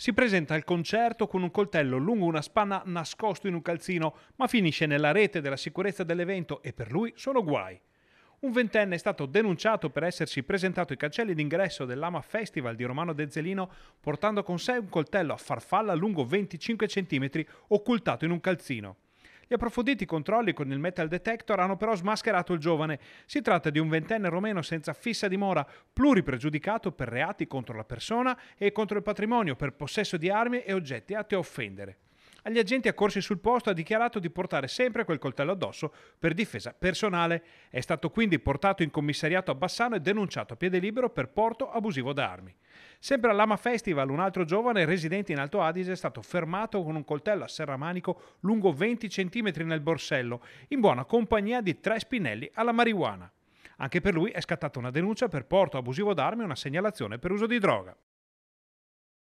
si presenta al concerto con un coltello lungo una spanna nascosto in un calzino, ma finisce nella rete della sicurezza dell'evento e per lui sono guai. Un ventenne è stato denunciato per essersi presentato ai cancelli d'ingresso dell'Ama Festival di Romano Dezzelino portando con sé un coltello a farfalla lungo 25 cm occultato in un calzino. Gli approfonditi controlli con il metal detector hanno però smascherato il giovane. Si tratta di un ventenne romeno senza fissa dimora, pluripregiudicato per reati contro la persona e contro il patrimonio, per possesso di armi e oggetti atti a offendere agli agenti accorsi sul posto ha dichiarato di portare sempre quel coltello addosso per difesa personale. È stato quindi portato in commissariato a Bassano e denunciato a piede libero per porto abusivo d'armi. Sempre all'Ama Festival, un altro giovane residente in Alto Adige è stato fermato con un coltello a serramanico lungo 20 cm nel borsello, in buona compagnia di tre spinelli alla marijuana. Anche per lui è scattata una denuncia per porto abusivo d'armi e una segnalazione per uso di droga.